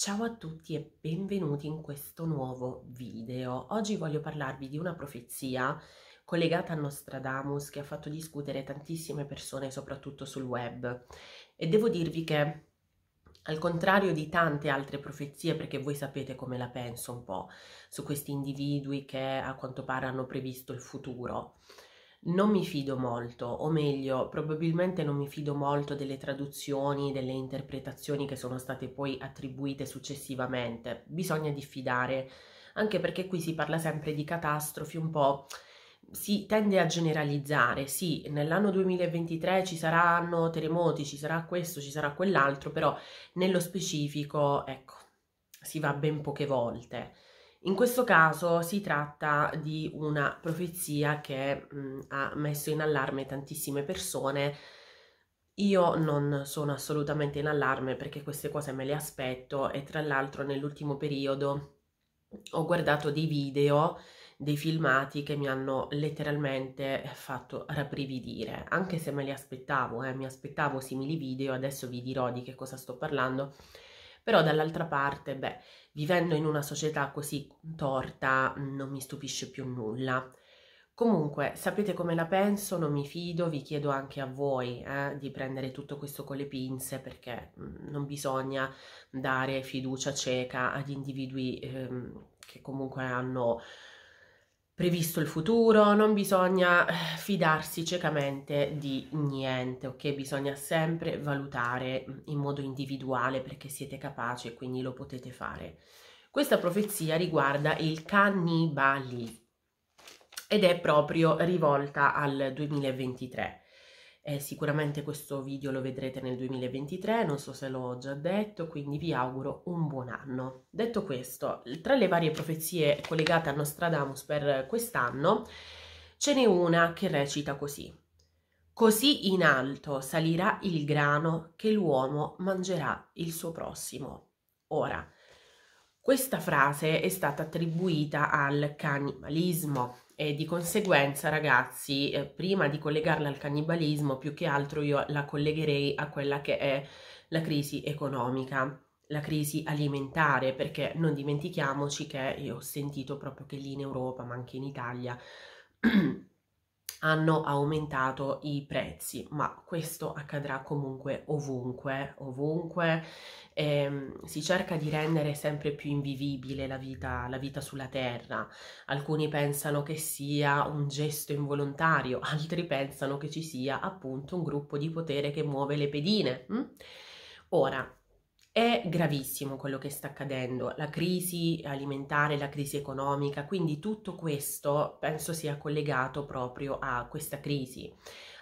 Ciao a tutti e benvenuti in questo nuovo video. Oggi voglio parlarvi di una profezia collegata a Nostradamus che ha fatto discutere tantissime persone, soprattutto sul web. E devo dirvi che, al contrario di tante altre profezie, perché voi sapete come la penso un po' su questi individui che a quanto pare hanno previsto il futuro, non mi fido molto, o meglio, probabilmente non mi fido molto delle traduzioni, delle interpretazioni che sono state poi attribuite successivamente. Bisogna diffidare, anche perché qui si parla sempre di catastrofi un po' si tende a generalizzare, sì, nell'anno 2023 ci saranno terremoti, ci sarà questo, ci sarà quell'altro, però nello specifico, ecco, si va ben poche volte. In questo caso si tratta di una profezia che mh, mm, ha messo in allarme tantissime persone. Io non sono assolutamente in allarme perché queste cose me le aspetto e tra l'altro nell'ultimo periodo ho guardato dei video, dei filmati che mi hanno letteralmente fatto rabbrividire, anche se me li aspettavo, eh, mi aspettavo simili video, adesso vi dirò di che cosa sto parlando però dall'altra parte, beh, vivendo in una società così torta mm, non mi stupisce più nulla. Comunque, sapete come la penso, non mi fido, vi chiedo anche a voi eh, di prendere tutto questo con le pinze perché mm, non bisogna dare fiducia cieca ad individui eh, che comunque hanno previsto il futuro, non bisogna eh, fidarsi ciecamente di niente, ok? Bisogna sempre valutare mm, in modo individuale perché siete capaci e quindi lo potete fare. Questa profezia riguarda il cannibalismo ed è proprio rivolta al 2023 eh, sicuramente questo video lo vedrete nel 2023, non so se l'ho già detto, quindi vi auguro un buon anno. Detto questo, tra le varie profezie collegate a Nostradamus per quest'anno, ce n'è una che recita così. Così in alto salirà il grano che l'uomo mangerà il suo prossimo. Ora, questa frase è stata attribuita al cannibalismo, e di conseguenza, ragazzi, eh, prima di collegarla al cannibalismo, più che altro io la collegherei a quella che è la crisi economica, la crisi alimentare, perché non dimentichiamoci che io ho sentito proprio che lì in Europa, ma anche in Italia, hanno aumentato i prezzi, ma questo accadrà comunque ovunque, ovunque. Eh, si cerca di rendere sempre più invivibile la vita, la vita sulla Terra. Alcuni pensano che sia un gesto involontario, altri pensano che ci sia appunto un gruppo di potere che muove le pedine. Hm? Ora, è gravissimo quello che sta accadendo, la crisi alimentare, la crisi economica, quindi tutto questo penso sia collegato proprio a questa crisi,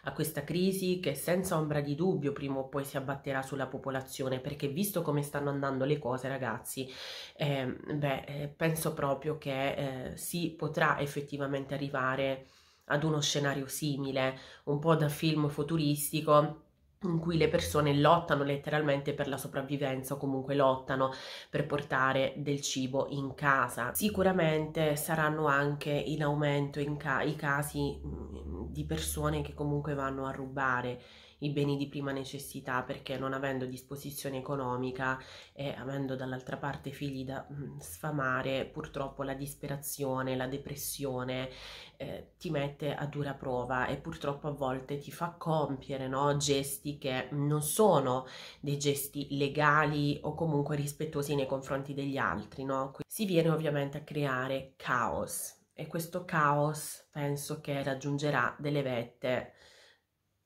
a questa crisi che senza ombra di dubbio prima o poi si abbatterà sulla popolazione, perché visto come stanno andando le cose ragazzi, ehm, eh, beh, penso proprio che eh, si potrà effettivamente arrivare ad uno scenario simile, un po' da film futuristico in cui le persone lottano letteralmente per la sopravvivenza o comunque lottano per portare del cibo in casa. Sicuramente saranno anche in aumento in ca i casi mm, di persone che comunque vanno a rubare i beni di prima necessità perché non avendo disposizione economica e avendo dall'altra parte figli da mm, sfamare, purtroppo la disperazione, la depressione eh, ti mette a dura prova e purtroppo a volte ti fa compiere no, gesti che non sono dei gesti legali o comunque rispettosi nei confronti degli altri. No? Si viene ovviamente a creare caos e questo caos penso che raggiungerà delle vette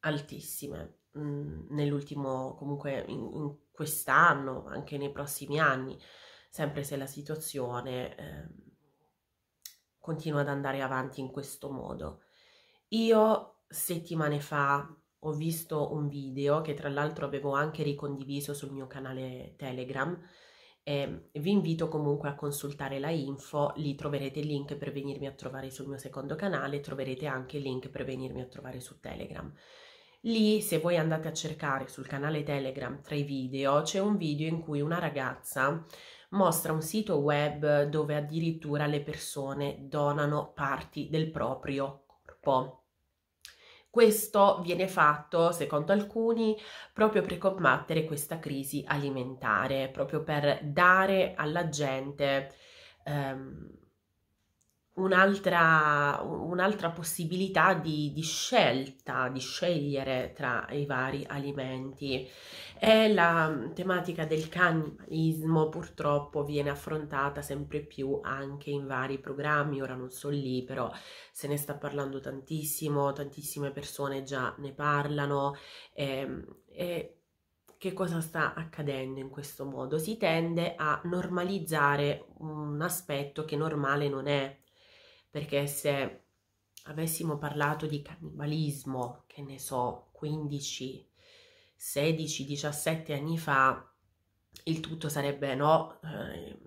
altissime mm, nell'ultimo comunque in, in quest'anno anche nei prossimi anni sempre se la situazione eh, continua ad andare avanti in questo modo io settimane fa ho visto un video che tra l'altro avevo anche ricondiviso sul mio canale telegram eh, vi invito comunque a consultare la info, lì troverete il link per venirmi a trovare sul mio secondo canale, troverete anche il link per venirmi a trovare su Telegram. Lì, se voi andate a cercare sul canale Telegram tra i video, c'è un video in cui una ragazza mostra un sito web dove addirittura le persone donano parti del proprio corpo. Questo viene fatto, secondo alcuni, proprio per combattere questa crisi alimentare, proprio per dare alla gente ehm, un'altra, un'altra possibilità di, di, scelta, di scegliere tra i vari alimenti. E la mm, tematica del cannibalismo purtroppo viene affrontata sempre più anche in vari programmi, ora non so lì, però se ne sta parlando tantissimo, tantissime persone già ne parlano. E, ehm, e che cosa sta accadendo in questo modo? Si tende a normalizzare un aspetto che normale non è, perché se avessimo parlato di cannibalismo, che ne so, 15, 16, 17 anni fa, il tutto sarebbe, no, eh,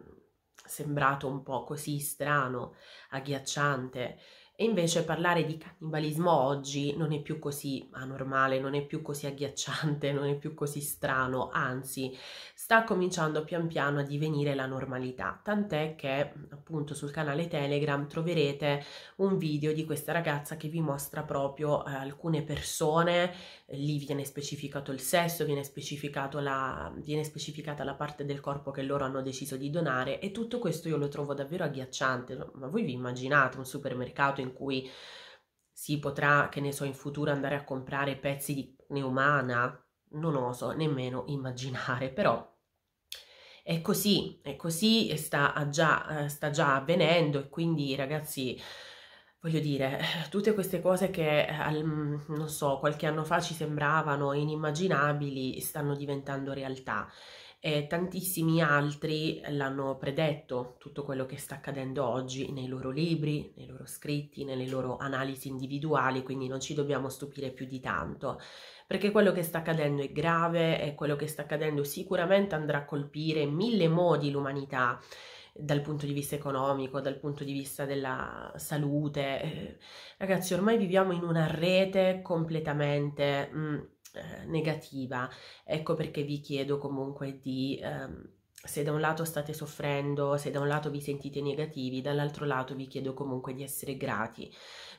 sembrato un po' così strano, agghiacciante, e invece parlare di cannibalismo oggi non è più così anormale, non è più così agghiacciante, non è più così strano, anzi sta cominciando pian piano a divenire la normalità, tant'è che appunto sul canale Telegram troverete un video di questa ragazza che vi mostra proprio eh, alcune persone, lì viene specificato il sesso, viene, la, viene specificata la parte del corpo che loro hanno deciso di donare e tutto questo io lo trovo davvero agghiacciante, ma voi vi immaginate un supermercato in cui si potrà, che ne so, in futuro andare a comprare pezzi di neumana, non oso nemmeno immaginare, però è così, è così e sta già, eh, sta già avvenendo e quindi ragazzi, voglio dire, eh, tutte queste cose che, eh, non so, qualche anno fa ci sembravano inimmaginabili stanno diventando realtà eh, tantissimi altri l'hanno predetto tutto quello che sta accadendo oggi nei loro libri, nei loro scritti, nelle loro analisi individuali, quindi non ci dobbiamo stupire più di tanto, perché quello che sta accadendo è grave e quello che sta accadendo sicuramente andrà a colpire in mille modi l'umanità dal punto di vista economico, dal punto di vista della salute. Eh, ragazzi, ormai viviamo in una rete completamente mh, mm, eh, negativa. Ecco perché vi chiedo comunque di... Ehm, se da un lato state soffrendo, se da un lato vi sentite negativi, dall'altro lato vi chiedo comunque di essere grati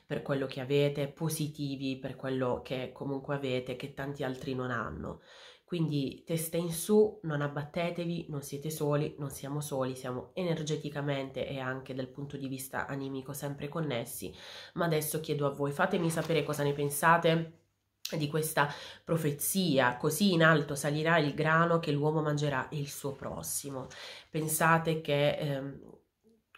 per quello che avete, positivi per quello che comunque avete, che tanti altri non hanno. Quindi testa in su, non abbattetevi, non siete soli, non siamo soli, siamo energeticamente e anche dal punto di vista animico sempre connessi. Ma adesso chiedo a voi, fatemi sapere cosa ne pensate di questa profezia, così in alto salirà il grano che l'uomo mangerà il suo prossimo. Pensate che ehm,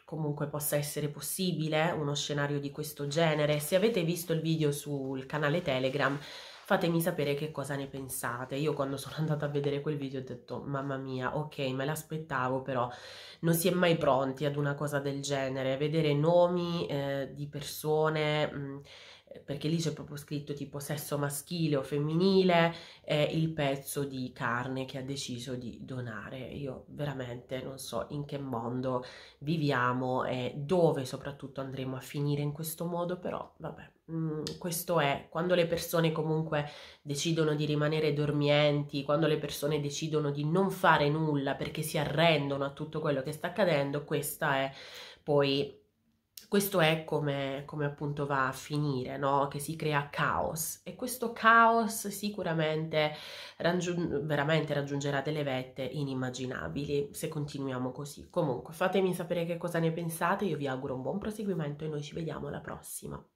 comunque possa essere possibile uno scenario di questo genere? Se avete visto il video sul canale Telegram, fatemi sapere che cosa ne pensate. Io quando sono andata a vedere quel video ho detto mamma mia, ok, me l'aspettavo, però non si è mai pronti ad una cosa del genere. Vedere nomi eh, di persone... Mh, perché lì c'è proprio scritto tipo sesso maschile o femminile, è il pezzo di carne che ha deciso di donare. Io veramente non so in che mondo viviamo e dove soprattutto andremo a finire in questo modo, però vabbè, Mm, questo è quando le persone comunque decidono di rimanere dormienti, quando le persone decidono di non fare nulla perché si arrendono a tutto quello che sta accadendo, questa è poi questo è come, come, appunto va a finire, no? che si crea caos e questo caos sicuramente raggiung- veramente raggiungerà delle vette inimmaginabili se continuiamo così. Comunque fatemi sapere che cosa ne pensate, io vi auguro un buon proseguimento e noi ci vediamo alla prossima.